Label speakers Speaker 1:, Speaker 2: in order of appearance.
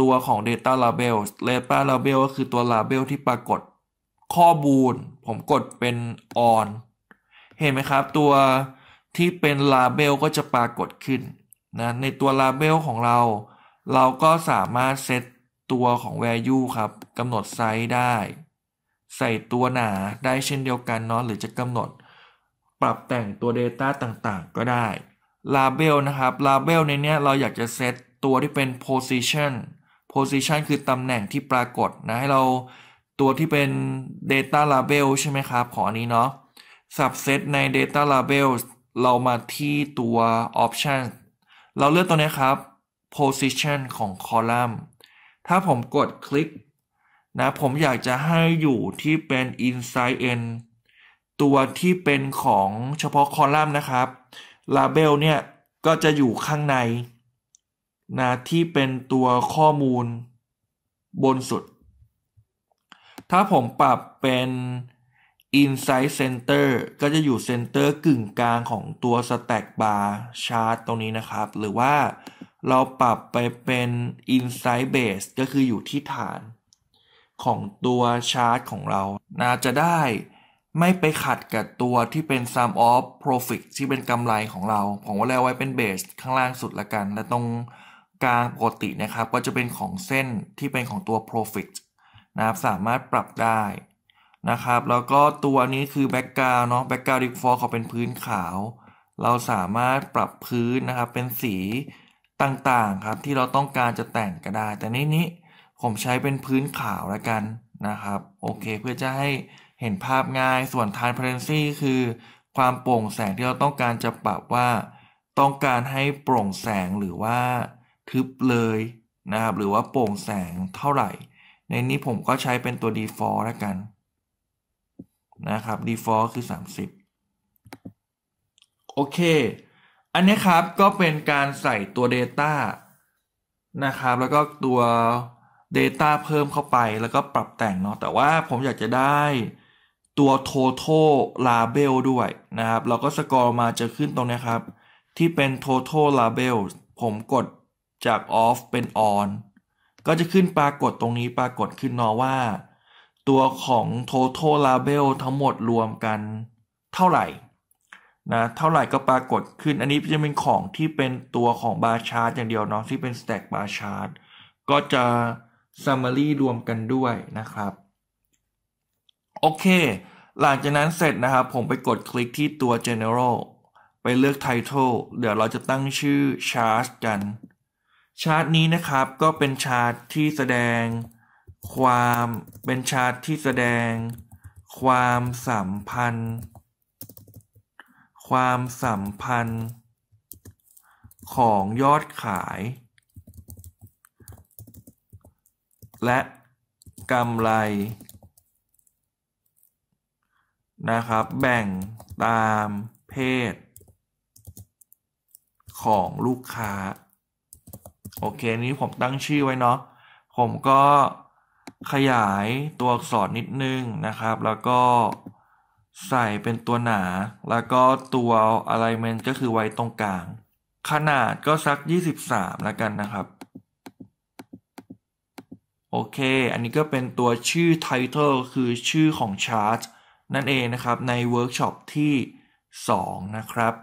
Speaker 1: ตัวของ Data Label Data Label ก็คือตัว Label ที่ปรากฏข้อมูล ผมกดเป็น On เห็นไหมครับตัวที่เป็น Label ก็จะปรากฏขึ้นนะในตัว Label ของเรา เราก็สามารถเซตตัวของ Value ครับกำหนดไซส์ได้ ใส่ตัวหนาได้เช่นเดียวกันเนาะหรือจะกำหนด ปรับแต่งตัว Data ต่าง ๆ ก็ได้ Label นะครับ Label ในเนี้ยเราอยากจะเซตตัวที่เป็น Position position คือตำแหน่งที่ปรากฏนะให้เราตัวที่เป็น data label ใช่ไหมครับของอันนี้เนาะ subset ใน data label เรามาที่ตัว option เราเลือกตัวนี้ครับ position ของ column ถ้าผมกดคลิกนะผมอยากจะให้อยู่ที่เป็น inside n ตัวที่เป็นของเฉพาะคอลัมน์นะครับ label เนี่ยก็จะอยู่ข้างในนะที่เป็นตัวข้อมูลบนสุด ถ้าผมปรับเป็น Insight Center ก็จะอยู่เซนเตอร์กึ่งกลางของตัว Stack Bar Chart ตรงนี้นะครับ หรือว่าเราปรับไปเป็น Insight Base ก็คืออยู่ที่ฐานของตัวชาร์ตของเรานะจะได้ไม่ไปขัดกับตัวที่เป็น sum of profit ที่เป็นกำไรของเรา ผมว่าแล้วไว้เป็นเบสข้างล่างสุดละกัน และตรงการปกตินะครับก็จะเป็นของเส้นที่เป็นของตัว profit นะครับสามารถปรับได้นะครับแล้วก็ตัวนี้คือ background เนาะ background d e f a u เขาเป็นพื้นขาว เราสามารถปรับพื้นนะครับ เป็นสีต่างๆครับที่เราต้องการจะแต่งก็ได้ แต่นี้นี้ผมใช้เป็นพื้นขาวแล้วกันนะครับโอเคเพื่อจะให้เห็นภาพง่ายส่วน transparency คือความโปร่งแสงที่เราต้องการจะปรับว่า ต้องการให้โปร่งแสงหรือว่าทึบเลยนะครับหรือว่าโปร่งแสงเท่าไหร่ ในนี้ผมก็ใช้เป็นตัว default แล้วกัน นะครับ default คือ 30 โอเค อันนี้ครับก็เป็นการใส่ตัว data นะครับแล้วก็ตัว data เพิ่มเข้าไปแล้วก็ปรับแต่งเนาะแต่ว่าผมอยากจะได้ตัว total label ด้วยนะครับ เราก็สกอร์มาจะขึ้นตรงนี้ครับที่เป็น total label ผมกดจาก off เป็น on ก็จะขึ้นปรากฏตรงนี้ปรากฏขึ้นนอว่าตัวของ total label ทั้งหมดรวมกัน เท่าไหร่นะเท่าไหร่ก็ปรากฏขึ้นอันนี้จะเป็นของที่เป็นตัวของบาร์ชาร์อย่างเดียวเนาะที่เป็น stack bar chart ก็จะ summary รวมกันด้วยนะครับ โอเค หลังจากนั้นเสร็จนะครับ ผมไปกดคลิกที่ตัว general ไปเลือก title เดี๋ยวเราจะตั้งชื่อ chart กันชาร์ตนี้นะครับ ก็เป็นชาร์ตที่แสดงความเป็นชาร์ตที่แสดงความสัมพันธ์ ความสัมพันธ์ ของยอดขาย และกำไร นะครับ แบ่งตามเพศ ของลูกค้าโอเคนี้ผมตั้งชื่อไว้เนาะ ผมก็ขยายตัวอักษรนิดนึงนะครับ แล้วก็ใส่เป็นตัวหนา แล้วก็ตัว alignment ก็คือไว้ตรงกลาง ขนาดก็สัก 23 แล้วกันนะครับ โอเค อันนี้ก็เป็นตัวชื่อ title คือชื่อของชาร์ตนั่นเองนะครับ ในเวิร์กช็อปที่ 2 นะครับ